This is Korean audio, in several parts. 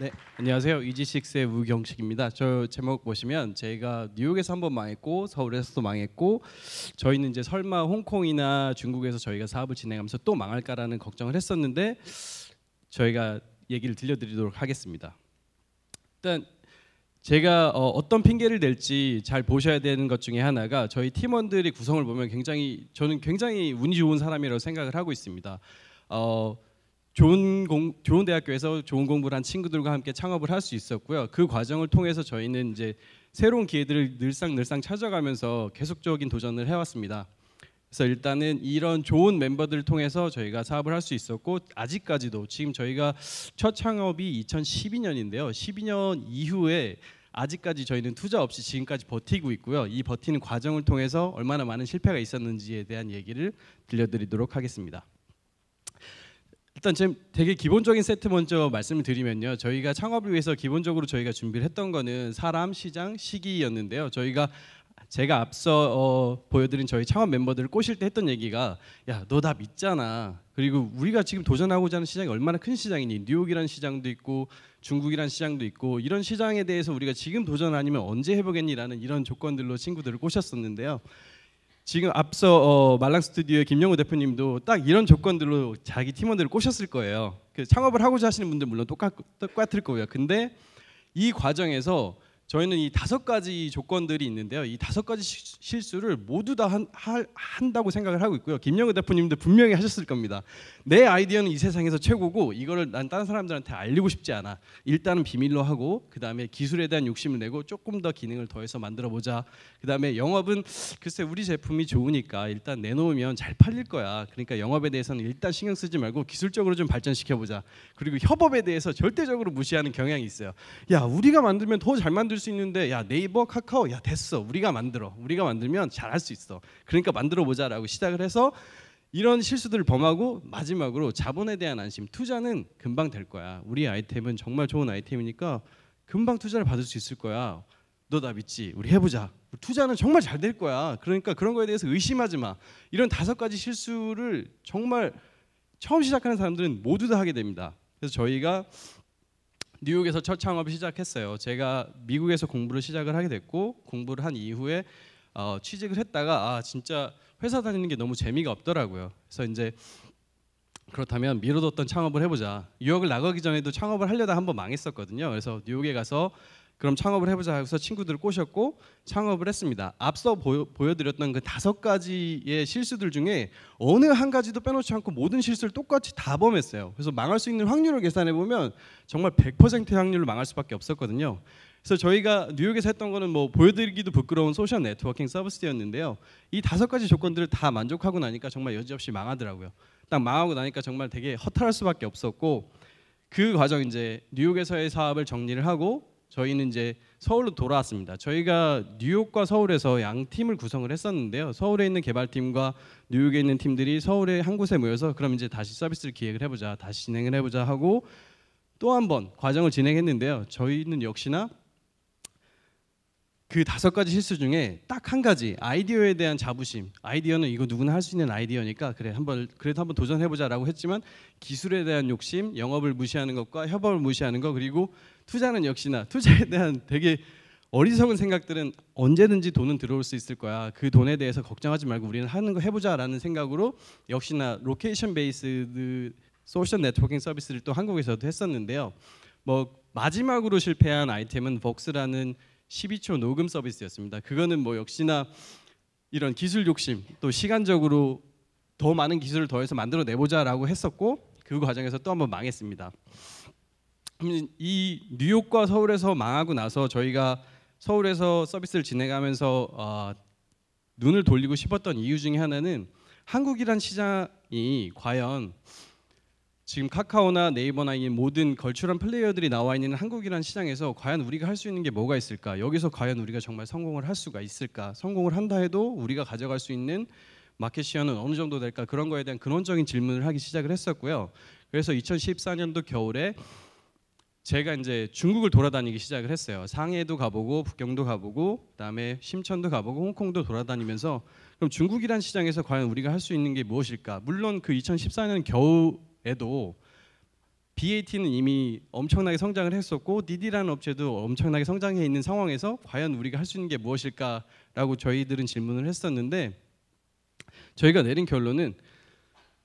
네, 안녕하세요. 이지식스의 우경식입니다. 저 제목 보시면 제가 뉴욕에서 한 번 망했고 서울에서도 망했고 저희는 이제 설마 홍콩이나 중국에서 저희가 사업을 진행하면서 또 망할까라는 걱정을 했었는데 저희가 얘기를 들려드리도록 하겠습니다. 일단 제가 어, 떤 핑계를 낼지 잘 보셔야 되는 것 중에 하나가 저희 팀원들이 구성을 보면 굉장히 저는 굉장히 운이 좋은 사람이라고 생각을 하고 있습니다. 어, 좋은 공, 좋은 대학교에서 좋은 공부를 한 친구들과 함께 창업을 할 수 있었고요. 그 과정을 통해서 저희는 이제 새로운 기회들을 늘상늘상 찾아가면서 계속적인 도전을 해왔습니다. 그래서 일단은 이런 좋은 멤버들을 통해서 저희가 사업을 할 수 있었고 아직까지도 지금 저희가 첫 창업이 2012년인데요. 12년 이후에 아직까지 저희는 투자 없이 지금까지 버티고 있고요. 이 버티는 과정을 통해서 얼마나 많은 실패가 있었는지에 대한 얘기를 들려드리도록 하겠습니다. 일단 지금 되게 기본적인 세트 먼저 말씀을 드리면요. 저희가 창업을 위해서 기본적으로 저희가 준비를 했던 거는 사람, 시장, 시기였는데요. 저희가 제가 앞서 어, 보여드린 저희 창업 멤버들을 꼬실 때 했던 얘기가 야너다 믿잖아 그리고 우리가 지금 도전하고자 하는 시장이 얼마나 큰 시장이니 뉴욕이라는 시장도 있고 중국이라는 시장도 있고 이런 시장에 대해서 우리가 지금 도전 아니면 언제 해보겠니라는 이런 조건들로 친구들을 꼬셨었는데요 지금 앞서 어, 말랑 스튜디오의 김영우 대표님도 딱 이런 조건들로 자기 팀원들을 꼬셨을 거예요. 그 창업을 하고자 하시는 분들 물론 똑같, 똑같을 거예요. 근데 이 과정에서 저희는 이 다섯 가지 조건들이 있는데요. 이 다섯 가지 실수를 모두 다 한, 하, 한다고 생각을 하고 있고요. 김영우 대표님도 분명히 하셨을 겁니다. 내 아이디어는 이 세상에서 최고고 이거를 난 다른 사람들한테 알리고 싶지 않아. 일단은 비밀로 하고 그다음에 기술에 대한 욕심을 내고 조금 더 기능을 더해서 만들어 보자. 그다음에 영업은 글쎄 우리 제품이 좋으니까 일단 내놓으면 잘 팔릴 거야. 그러니까 영업에 대해서는 일단 신경 쓰지 말고 기술적으로 좀 발전시켜 보자. 그리고 협업에 대해서 절대적으로 무시하는 경향이 있어요. 야, 우리가 만들면 더 잘 만들 만들 수 있는데 야 네이버 카카오 야 됐어 우리가 만들어 우리가 만들면 잘할 수 있어 그러니까 만들어 보자라고 시작을 해서 이런 실수들을 범하고 마지막으로 자본에 대한 안심 투자는 금방 될 거야 우리 아이템은 정말 좋은 아이템이니까 금방 투자를 받을 수 있을 거야 너 나 믿지 우리 해보자 투자는 정말 잘 될 거야 그러니까 그런 거에 대해서 의심하지 마 이런 다섯 가지 실수를 정말 처음 시작하는 사람들은 모두 다 하게 됩니다 그래서 저희가 뉴욕에서 첫 창업을 시작했어요. 제가 미국에서 공부를 시작을 하게 됐고 공부를 한 이후에 어, 취직을 했다가 아 진짜 회사 다니는 게 너무 재미가 없더라고요. 그래서 이제 그렇다면 미뤄뒀던 창업을 해보자. 뉴욕을 나가기 전에도 창업을 하려다 한번 망했었거든요. 그래서 뉴욕에 가서 그럼 창업을 해보자 해서 친구들을 꼬셨고 창업을 했습니다. 앞서 보여, 드렸던그 다섯 가지의 실수들 중에 어느 한 가지도 빼놓지 않고 모든 실수를 똑같이 다 범했어요. 그래서 망할 수 있는 확률을 계산해 보면 정말 100%의 확률로 망할 수밖에 없었거든요. 그래서 저희가 뉴욕에서 했던 거는 뭐 보여드리기도 부끄러운 소셜 네트워킹 서비스였는데요. 이 다섯 가지 조건들을 다 만족하고 나니까 정말 여지없이 망하더라고요. 딱 망하고 나니까 정말 되게 허탈할 수밖에 없었고 그 과정 이제 뉴욕에서의 사업을 정리를 하고 저희는 이제 서울로 돌아왔습니다. 저희가 뉴욕과 서울에서 양 팀을 구성을 했었는데요. 서울에 있는 개발팀과 뉴욕에 있는 팀들이 서울에 한 곳에 모여서 그럼 이제 다시 서비스를 기획을 해보자, 다시 진행을 해보자 하고 또 한 번 과정을 진행했는데요. 저희는 역시나 그 다섯 가지 실수 중에 딱 한 가지 아이디어에 대한 자부심. 아이디어는 이거 누구나 할 수 있는 아이디어니까 그래 한번 그래도 한번 도전해보자라고 했지만 기술에 대한 욕심, 영업을 무시하는 것과 협업을 무시하는 것 그리고 투자는 역시나 투자에 대한 되게 어리석은 생각들은 언제든지 돈은 들어올 수 있을 거야. 그 돈에 대해서 걱정하지 말고 우리는 하는 거 해보자라는 생각으로 역시나 로케이션 베이스드 소셜 네트워킹 서비스를 또 한국에서도 했었는데요. 뭐 마지막으로 실패한 아이템은 벅스라는 12초 녹음 서비스였습니다. 그거는 뭐 역시나 이런 기술 욕심 또 시간적으로 더 많은 기술을 더해서 만들어 내보자라고 했었고 그 과정에서 또 한번 망했습니다. 이 뉴욕과 서울에서 망하고 나서 저희가 서울에서 서비스를 진행하면서 어, 눈을 돌리고 싶었던 이유 중에 하나는 한국이란 시장이 과연 지금 카카오나 네이버나 이 모든 걸출한 플레이어들이 나와 있는 한국이라는 시장에서 과연 우리가 할 수 있는 게 뭐가 있을까? 여기서 과연 우리가 정말 성공을 할 수가 있을까? 성공을 한다 해도 우리가 가져갈 수 있는 마켓 시어는 어느 정도 될까? 그런 거에 대한 근원적인 질문을 하기 시작을 했었고요. 그래서 2014년도 겨울에 제가 이제 중국을 돌아다니기 시작을 했어요. 상해도 가보고 북경도 가보고 그다음에 심천도 가보고 홍콩도 돌아다니면서 그럼 중국이란 시장에서 과연 우리가 할 수 있는 게 무엇일까? 물론 그 2014년 겨울 에도 BAT는 이미 엄청나게 성장을 했었고 d d 라는 업체도 엄청나게 성장해 있는 상황에서 과연 우리가 할 수 있는 게 무엇일까라고 저희들은 질문을 했었는데 저희가 내린 결론은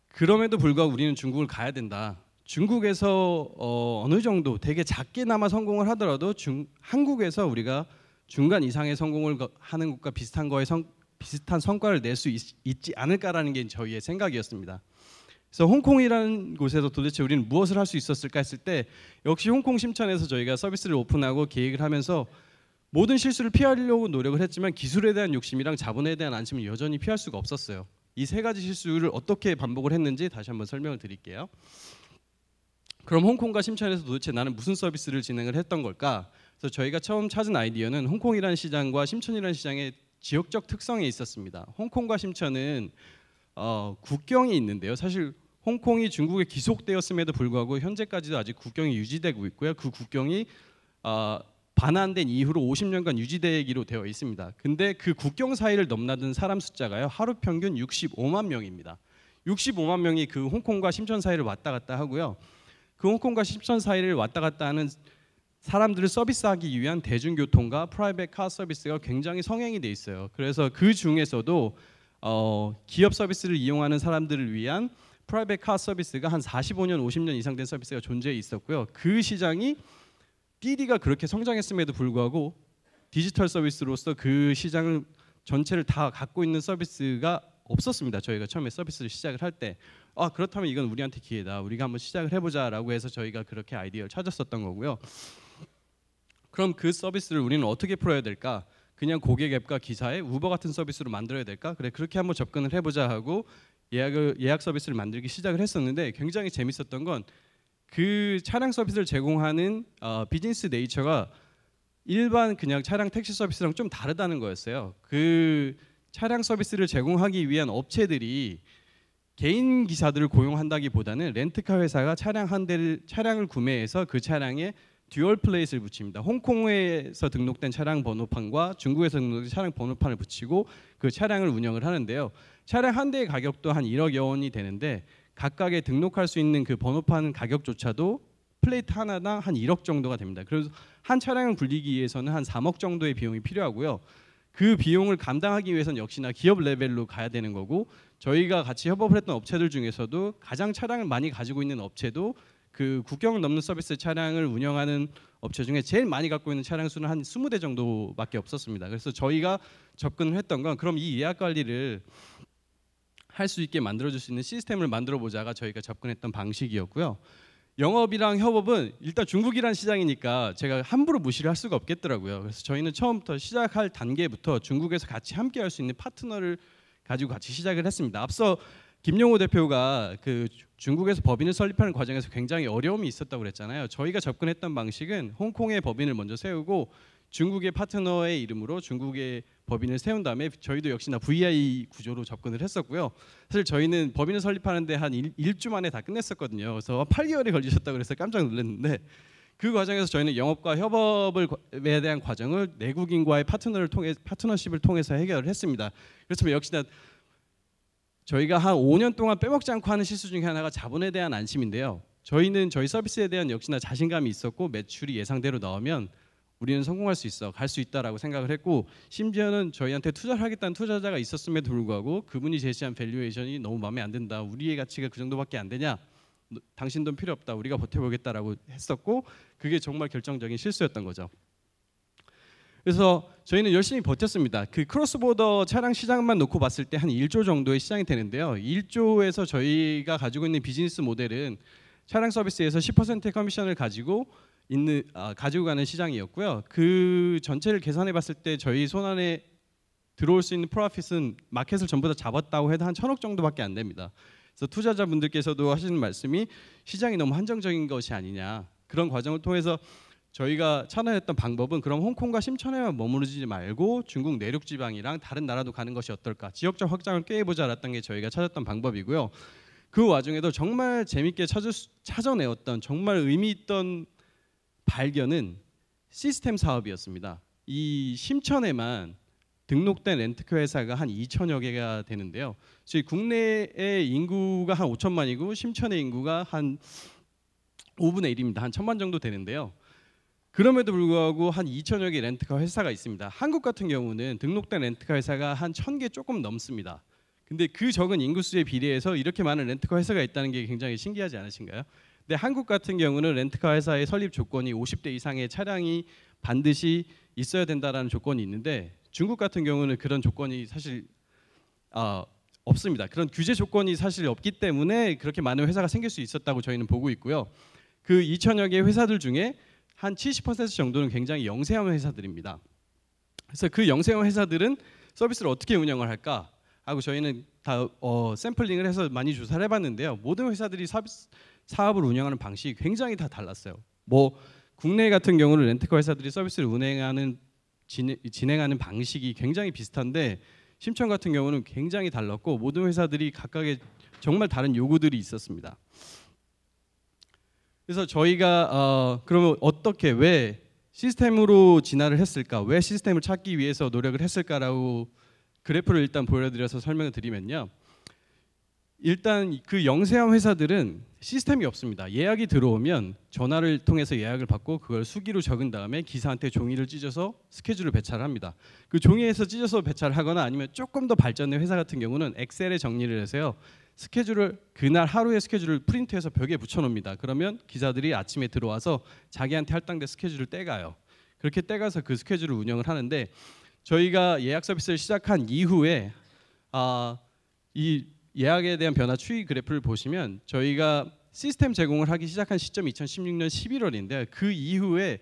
그럼에도 불구하고 우리는 중국을 가야 된다. 중국에서 어, 느 정도 되게 작게나마 성공을 하더라도 중, 한국에서 우리가 중간 이상의 성공을 하는 것과 비슷한 거에 성, 비슷한 성과를 낼 수 있지 않을까라는 게 저희의 생각이었습니다. 그래서 홍콩이라는 곳에서 도대체 우리는 무엇을 할 수 있었을까 했을 때 역시 홍콩 심천에서 저희가 서비스를 오픈하고 계획을 하면서 모든 실수를 피하려고 노력을 했지만 기술에 대한 욕심이랑 자본에 대한 안심은 여전히 피할 수가 없었어요. 이 세 가지 실수를 어떻게 반복을 했는지 다시 한번 설명을 드릴게요. 그럼 홍콩과 심천에서 도대체 나는 무슨 서비스를 진행을 했던 걸까? 그래서 저희가 처음 찾은 아이디어는 홍콩이라는 시장과 심천이라는 시장의 지역적 특성에 있었습니다. 홍콩과 심천은 어, 국경이 있는데요. 사실 홍콩이 중국에 기속되었음에도 불구하고 현재까지도 아직 국경이 유지되고 있고요. 그 국경이 어, 반환된 이후로 50년간 유지되기로 되어 있습니다. 근데 그 국경 사이를 넘나든 사람 숫자가요. 하루 평균 65만 명입니다. 65만 명이 그 홍콩과 심천 사이를 왔다 갔다 하고요. 그 홍콩과 심천 사이를 왔다 갔다 하는 사람들을 서비스하기 위한 대중교통과 프라이빗 카 서비스가 굉장히 성행이 돼 있어요. 그래서 그 중에서도 어, 기업 서비스를 이용하는 사람들을 위한 프라이빗 카 서비스가 한 45년, 50년 이상 된 서비스가 존재해 있었고요. 그 시장이 DD가 그렇게 성장했음에도 불구하고 디지털 서비스로서 그 시장을 전체를 다 갖고 있는 서비스가 없었습니다. 저희가 처음에 서비스를 시작을 할 때. 아 그렇다면 이건 우리한테 기회다. 우리가 한번 시작을 해보자라고 해서 저희가 그렇게 아이디어를 찾았었던 거고요. 그럼 그 서비스를 우리는 어떻게 풀어야 될까? 그냥 고객 앱과 기사에 우버 같은 서비스로 만들어야 될까? 그래 그렇게 한번 접근을 해보자 하고 예약을, 예약 서비스를 만들기 시작을 했었는데 굉장히 재밌었던 건 그 차량 서비스를 제공하는 어, 비즈니스 네이처가 일반 그냥 차량 택시 서비스랑 좀 다르다는 거였어요. 그 차량 서비스를 제공하기 위한 업체들이 개인 기사들을 고용한다기보다는 렌트카 회사가 차량 한 대를 차량을 구매해서 그 차량에 듀얼 플레이스를 붙입니다. 홍콩에서 등록된 차량 번호판과 중국에서 등록된 차량 번호판을 붙이고 그 차량을 운영을 하는데요. 차량 한 대의 가격도 한 1억여 원이 되는데 각각의 등록할 수 있는 그 번호판 가격조차도 플레이트 하나당 한 1억 정도가 됩니다. 그래서 한 차량을 굴리기 위해서는 한 3억 정도의 비용이 필요하고요. 그 비용을 감당하기 위해서는 역시나 기업 레벨로 가야 되는 거고 저희가 같이 협업을 했던 업체들 중에서도 가장 차량을 많이 가지고 있는 업체도 그 국경을 넘는 서비스 차량을 운영하는 업체 중에 제일 많이 갖고 있는 차량 수는 한 20대 정도밖에 없었습니다. 그래서 저희가 접근을 했던 건 그럼 이 예약 관리를 할 수 있게 만들어 줄 수 있는 시스템을 만들어 보자가 저희가 접근했던 방식이었고요. 영업이랑 협업은 일단 중국이란 시장이니까 제가 함부로 무시를 할 수가 없겠더라고요. 그래서 저희는 처음부터 시작할 단계부터 중국에서 같이 함께 할 수 있는 파트너를 가지고 같이 시작을 했습니다. 앞서 김용호 대표가 그 중국에서 법인을 설립하는 과정에서 굉장히 어려움이 있었다고 그랬잖아요. 저희가 접근했던 방식은 홍콩의 법인을 먼저 세우고 중국의 파트너의 이름으로 중국의 법인을 세운 다음에 저희도 역시나 VI 구조로 접근을 했었고요. 사실 저희는 법인을 설립하는데 한 일, 일주 만에 다 끝냈었거든요. 그래서 8개월이 걸리셨다고 그래서 깜짝 놀랐는데 그 과정에서 저희는 영업과 협업에 대한 과정을 내국인과의 파트너를 통해 파트너십을 통해서 해결을 했습니다. 그렇지만 역시나 저희가 한 5년 동안 빼먹지 않고 하는 실수 중에 하나가 자본에 대한 안심인데요. 저희는 저희 서비스에 대한 역시나 자신감이 있었고 매출이 예상대로 나오면 우리는 성공할 수 있어 갈 수 있다라고 생각을 했고 심지어는 저희한테 투자를 하겠다는 투자자가 있었음에도 불구하고 그분이 제시한 밸류에이션이 너무 마음에 안 든다 우리의 가치가 그 정도밖에 안 되냐 당신 돈 필요 없다 우리가 버텨보겠다라고 했었고 그게 정말 결정적인 실수였던 거죠 그래서 저희는 열심히 버텼습니다. 그 크로스보더 차량 시장만 놓고 봤을 때 한 1조 정도의 시장이 되는데요. 1조에서 저희가 가지고 있는 비즈니스 모델은 차량 서비스에서 10%의 커미션을 가지고 있는 아, 가지고 가는 시장이었고요. 그 전체를 계산해 봤을 때 저희 손안에 들어올 수 있는 프로핏은 마켓을 전부 다 잡았다고 해도 한 천억 정도밖에 안 됩니다. 그래서 투자자분들께서도 하시는 말씀이 시장이 너무 한정적인 것이 아니냐 그런 과정을 통해서 저희가 찾아냈던 방법은 그럼 홍콩과 심천에만 머무르지 말고 중국 내륙 지방이랑 다른 나라도 가는 것이 어떨까 지역적 확장을 꾀해보자라던게 저희가 찾았던 방법이고요. 그 와중에도 정말 재밌게 찾을 수, 찾아내었던 정말 의미 있던 발견은 시스템 사업이었습니다. 이 심천에만 등록된 렌트카 회사가 한 2천여 개가 되는데요. 즉 국내의 인구가 한 5천만이고 심천의 인구가 한 5분의 1입니다. 한 천만 정도 되는데요. 그럼에도 불구하고 한 2천여 개 렌트카 회사가 있습니다. 한국 같은 경우는 등록된 렌트카 회사가 한 1,000개 조금 넘습니다. 근데 그 적은 인구수에 비례해서 이렇게 많은 렌트카 회사가 있다는 게 굉장히 신기하지 않으신가요? 근데 한국 같은 경우는 렌트카 회사의 설립 조건이 50대 이상의 차량이 반드시 있어야 된다라는 조건이 있는데 중국 같은 경우는 그런 조건이 사실 어, 없습니다. 그런 규제 조건이 사실 없기 때문에 그렇게 많은 회사가 생길 수 있었다고 저희는 보고 있고요. 그 2천여 개 회사들 중에 한70% 정도는 굉장히 영세한 회사들입니다. 그래서 그 영세형 회사들은 서비스를 어떻게 운영을 할까 하고 저희는 다 어, 샘플링을 해서 많이 조사를 해봤는데요. 모든 회사들이 서비스, 사업을 운영하는 방식이 굉장히 다 달랐어요. 뭐 국내 같은 경우는 렌트카 회사들이 서비스를 운행하는 진행, 하는 방식이 굉장히 비슷한데 심천 같은 경우는 굉장히 달랐고 모든 회사들이 각각의 정말 다른 요구들이 있었습니다. 그래서 저희가 어, 그러면 어떻게 왜 시스템으로 진화를 했을까? 왜 시스템을 찾기 위해서 노력을 했을까라고 그래프를 일단 보여드려서 설명을 드리면요. 일단 그 영세한 회사들은 시스템이 없습니다. 예약이 들어오면 전화를 통해서 예약을 받고 그걸 수기로 적은 다음에 기사한테 종이를 찢어서 스케줄을 배차를 합니다. 그 종이에서 찢어서 배차를 하거나 아니면 조금 더 발전된 회사 같은 경우는 엑셀에 정리를 해서요. 스케줄을 그날 하루의 스케줄을 프린트해서 벽에 붙여놓습니다. 그러면 기자들이 아침에 들어와서 자기한테 할당된 스케줄을 떼가요. 그렇게 떼가서 그 스케줄을 운영을 하는데 저희가 예약 서비스를 시작한 이후에 아, 이 예약에 대한 변화 추이 그래프를 보시면 저희가 시스템 제공을 하기 시작한 시점이 2016년 11월인데 그 이후에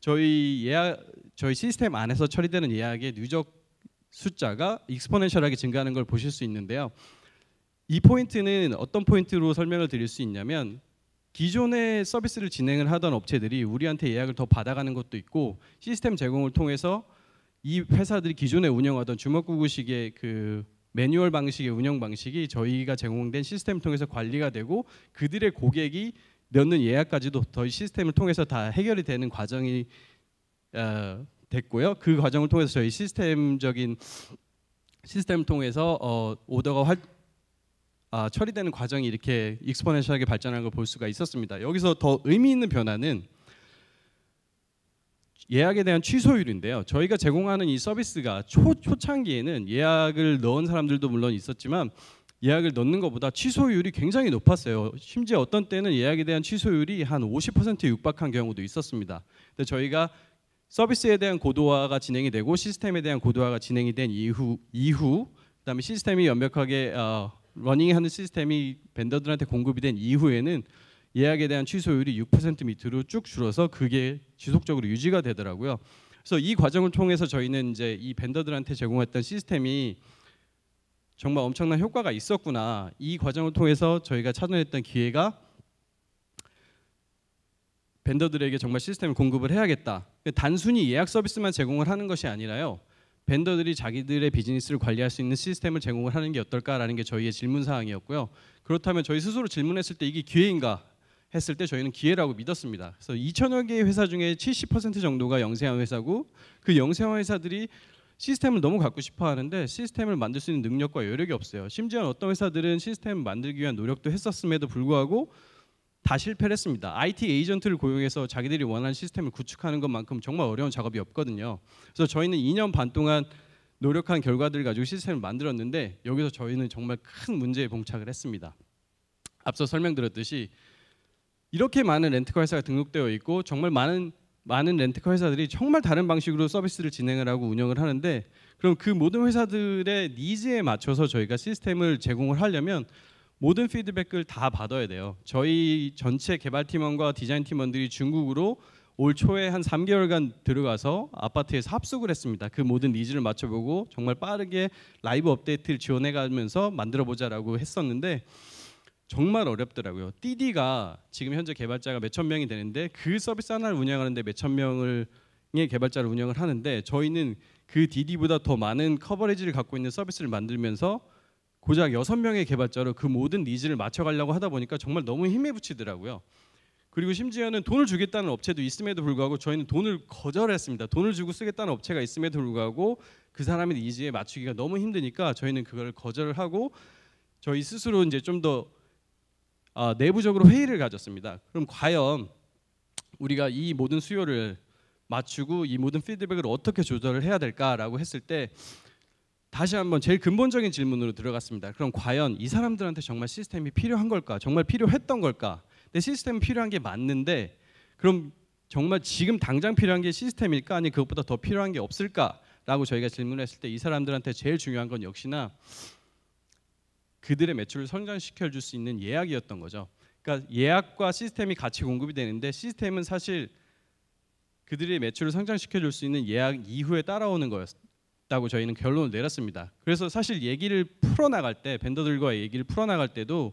저희 예약 저희 시스템 안에서 처리되는 예약의 누적 숫자가 익스포넨셜하게 증가하는 걸 보실 수 있는데요. 이 포인트는 어떤 포인트로 설명을 드릴 수 있냐면 기존의 서비스를 진행을 하던 업체들이 우리한테 예약을 더 받아가는 것도 있고 시스템 제공을 통해서 이 회사들이 기존에 운영하던 주먹구구식의 그 매뉴얼 방식의 운영 방식이 저희가 제공된 시스템 을 통해서 관리가 되고 그들의 고객이 넣는 예약까지도 저희 시스템을 통해서 다 해결이 되는 과정이 어, 됐고요. 그 과정을 통해서 저희 시스템적인 시스템 을 통해서 어, 오더가 활, 동 아, 처리되는 과정이 이렇게 익스포넨셜하게 발전하는 걸 볼 수가 있었습니다. 여기서 더 의미 있는 변화는 예약에 대한 취소율인데요. 저희가 제공하는 이 서비스가 초, 초창기에는 예약을 넣은 사람들도 물론 있었지만 예약을 넣는 것보다 취소율이 굉장히 높았어요. 심지어 어떤 때는 예약에 대한 취소율이 한5 0 육박한 경우도 있었습니다. 근데 저희가 서비스에 대한 고도화가 진행이 되고 시스템에 대한 고도화가 진행이 된 이후 이후 그다음에 시스템이 완벽하게 어, 러닝하는 시스템이 벤더들한테 공급이 된 이후에는 예약에 대한 취소율이 6% 밑으로 쭉 줄어서 그게 지속적으로 유지가 되더라고요. 그래서 이 과정을 통해서 저희는 이제 이 벤더들한테 제공했던 시스템이 정말 엄청난 효과가 있었구나. 이 과정을 통해서 저희가 찾아냈던 기회가 벤더들에게 정말 시스템을 공급을 해야겠다. 단순히 예약 서비스만 제공을 하는 것이 아니라요. 밴더들이 자기들의 비즈니스를 관리할 수 있는 시스템을 제공을 하는 게 어떨까라는 게 저희의 질문 사항이었고요. 그렇다면 저희 스스로 질문했을 때 이게 기회인가 했을 때 저희는 기회라고 믿었습니다. 그래서 2천여 개의 회사 중에 70% 정도가 영세한 회사고 그 영세한 회사들이 시스템을 너무 갖고 싶어 하는데 시스템을 만들 수 있는 능력과 여력이 없어요. 심지어 어떤 회사들은 시스템 만들기 위한 노력도 했었음에도 불구하고 다 실패를 했습니다. IT 에이전트를 고용해서 자기들이 원하는 시스템을 구축하는 것만큼 정말 어려운 작업이 없거든요. 그래서 저희는 2년 반 동안 노력한 결과들을 가지고 시스템을 만들었는데 여기서 저희는 정말 큰 문제에 봉착을 했습니다. 앞서 설명드렸듯이 이렇게 많은 렌트카 회사가 등록되어 있고 정말 많은 많은 렌트카 회사들이 정말 다른 방식으로 서비스를 진행을 하고 운영을 하는데 그럼 그 모든 회사들의 니즈에 맞춰서 저희가 시스템을 제공을 하려면 모든 피드백을 다 받아야 돼요. 저희 전체 개발 팀원과 디자인 팀원들이 중국으로 올 초에 한 3개월간 들어가서 아파트에서 합숙을 했습니다. 그 모든 니즈를 맞춰보고 정말 빠르게 라이브 업데이트를 지원해가면서 만들어보자라고 했었는데 정말 어렵더라고요. d d 가 지금 현재 개발자가 몇 천 명이 되는데 그 서비스 하나를 운영하는데 몇 천 명의 예, 개발자를 운영을 하는데 저희는 그 d d 보다더 많은 커버리지를 갖고 있는 서비스를 만들면서 고작 여섯 명의 개발자로 그 모든 니즈를 맞춰가려고 하다 보니까 정말 너무 힘에 부치더라고요. 그리고 심지어는 돈을 주겠다는 업체도 있음에도 불구하고 저희는 돈을 거절했습니다. 돈을 주고 쓰겠다는 업체가 있음에도 불구하고 그 사람의 니즈에 맞추기가 너무 힘드니까 저희는 그걸 거절하고 저희 스스로 이제 좀더 아, 내부적으로 회의를 가졌습니다. 그럼 과연 우리가 이 모든 수요를 맞추고 이 모든 피드백을 어떻게 조절을 해야 될까라고 했을 때 다시 한번 제일 근본적인 질문으로 들어갔습니다. 그럼 과연 이 사람들한테 정말 시스템이 필요한 걸까? 정말 필요했던 걸까? 내 시스템 필요한 게 맞는데 그럼 정말 지금 당장 필요한 게 시스템일까? 아니 그것보다 더 필요한 게 없을까? 라고 저희가 질문했을 때 이 사람들한테 제일 중요한 건 역시나 그들의 매출을 성장시켜 줄 수 있는 예약이었던 거죠. 그러니까 예약과 시스템이 같이 공급이 되는데 시스템은 사실 그들의 매출을 성장시켜 줄 수 있는 예약 이후에 따라오는 거였 있 다고 저희는 결론을 내렸습니다. 그래서 사실 얘기를 풀어나갈 때 벤더들과 얘기를 풀어나갈 때도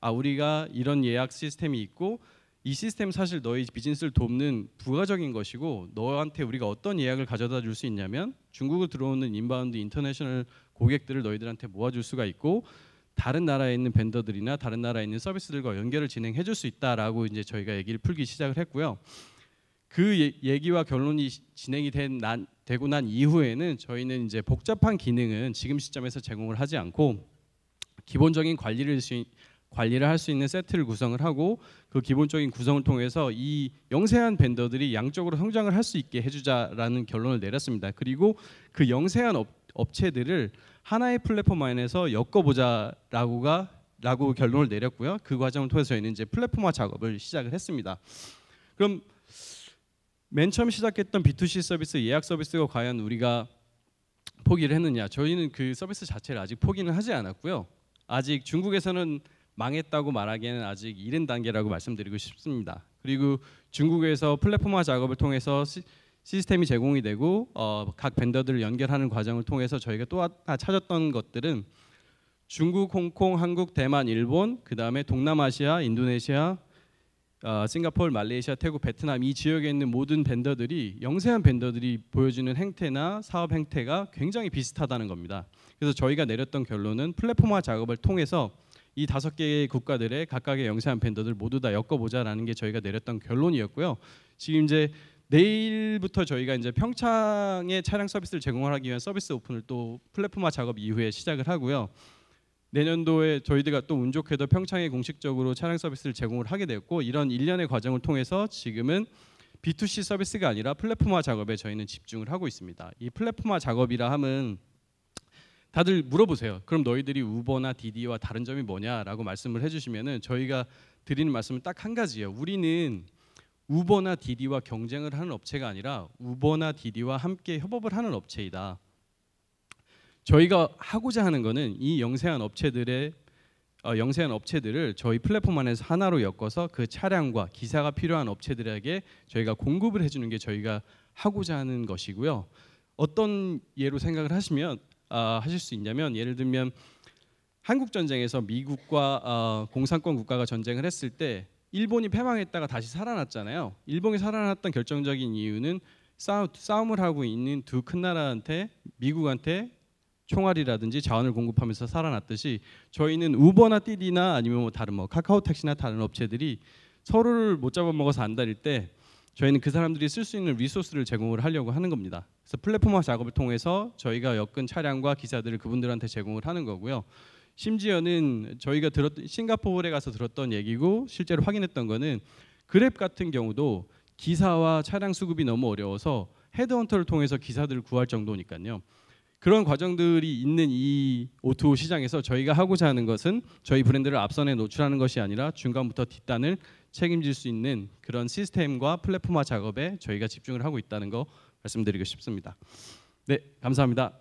아 우리가 이런 예약 시스템이 있고 이 시스템 사실 너희 비즈니스를 돕는 부가적인 것이고 너한테 우리가 어떤 예약을 가져다 줄 수 있냐면 중국으로 들어오는 인바운드 인터내셔널 고객들을 너희들한테 모아줄 수가 있고 다른 나라에 있는 벤더들이나 다른 나라에 있는 서비스들과 연결을 진행해 줄 수 있다라고 이제 저희가 얘기를 풀기 시작을 했고요. 그 예, 얘기와 결론이 진행이 된난 되고 난 이후에는 저희는 이제 복잡한 기능은 지금 시점에서 제공을 하지 않고 기본적인 관리를 시, 관리를 할 수 있는 세트를 구성을 하고 그 기본적인 구성을 통해서 이 영세한 벤더들이 양적으로 성장을 할 수 있게 해주자라는 결론을 내렸습니다. 그리고 그 영세한 업, 업체들을 하나의 플랫폼 안에서 엮어보자라고가 라고 결론을 내렸고요. 그 과정을 통해서 저희는 이제 플랫폼화 작업을 시작을 했습니다. 그럼 맨 처음 시작했던 B2C 서비스 예약 서비스가 과연 우리가 포기를 했느냐? 저희는 그 서비스 자체를 아직 포기는 하지 않았고요. 아직 중국에서는 망했다고 말하기에는 아직 이른 단계라고 말씀드리고 싶습니다. 그리고 중국에서 플랫폼화 작업을 통해서 시, 스템이 제공이 되고 어, 각 v 더들을 연결하는 과정을 통해서 저희가 또 하나 찾았던 것들은 중국, 홍콩, 한국, 대만, 일본, 그 다음에 동남아시아, 인도네시아, 어, 싱가포르, 말레이시아, 태국, 베트남 이 지역에 있는 모든 벤더들이 영세한 벤더들이 보여주는 행태나 사업 행태가 굉장히 비슷하다는 겁니다. 그래서 저희가 내렸던 결론은 플랫폼화 작업을 통해서 이 다섯 개의 국가들의 각각의 영세한 벤더들 모두 다 엮어보자라는 게 저희가 내렸던 결론이었고요. 지금 이제 내일부터 저희가 이제 평창의 차량 서비스를 제공하기 위한 서비스 오픈을 또 플랫폼화 작업 이후에 시작을 하고요. 내년도에 저희들과 또운 좋게도 평창에 공식적으로 차량 서비스를 제공을 하게 되었고 이런 일련의 과정을 통해서 지금은 B2C 서비스가 아니라 플랫폼화 작업에 저희는 집중을 하고 있습니다. 이 플랫폼화 작업이라 함은 다들 물어보세요. 그럼 너희들이 우버나 디디와 다른 점이 뭐냐라고 말씀을 해주시면은 저희가 드리는 말씀은 딱 한 가지예요. 우리는 우버나 디디와 경쟁을 하는 업체가 아니라 우버나 디디와 함께 협업을 하는 업체이다. 저희가 하고자 하는 거는 이 영세한 업체들의 어, 영세한 업체들을 저희 플랫폼 안에서 하나로 엮어서 그 차량과 기사가 필요한 업체들에게 저희가 공급을 해주는 게 저희가 하고자 하는 것이고요. 어떤 예로 생각을 하시면 아, 하실 수 있냐면 예를 들면 한국 전쟁에서 미국과 어, 공산권 국가가 전쟁을 했을 때 일본이 패망했다가 다시 살아났잖아요. 일본이 살아났던 결정적인 이유는 싸움, 싸움을 하고 있는 두 큰 나라한테 미국한테 총알이라든지 자원을 공급하면서 살아났듯이 저희는 우버나 띠디나 아니면 뭐 다른 뭐 카카오택시나 다른 업체들이 서로를 못 잡아먹어서 안 다닐 때 저희는 그 사람들이 쓸 수 있는 리소스를 제공을 하려고 하는 겁니다. 그래서 플랫폼화 작업을 통해서 저희가 엮은 차량과 기사들을 그분들한테 제공을 하는 거고요. 심지어는 저희가 들었던 싱가포르에 가서 들었던 얘기고 실제로 확인했던 거는 그랩 같은 경우도 기사와 차량 수급이 너무 어려워서 헤드헌터를 통해서 기사들을 구할 정도니까요. 그런 과정들이 있는 이오2 시장에서 저희가 하고자 하는 것은 저희 브랜드를 앞선에 노출하는 것이 아니라 중간부터 뒷단을 책임질 수 있는 그런 시스템과 플랫폼화 작업에 저희가 집중을 하고 있다는 거 말씀드리고 싶습니다. 네, 감사합니다.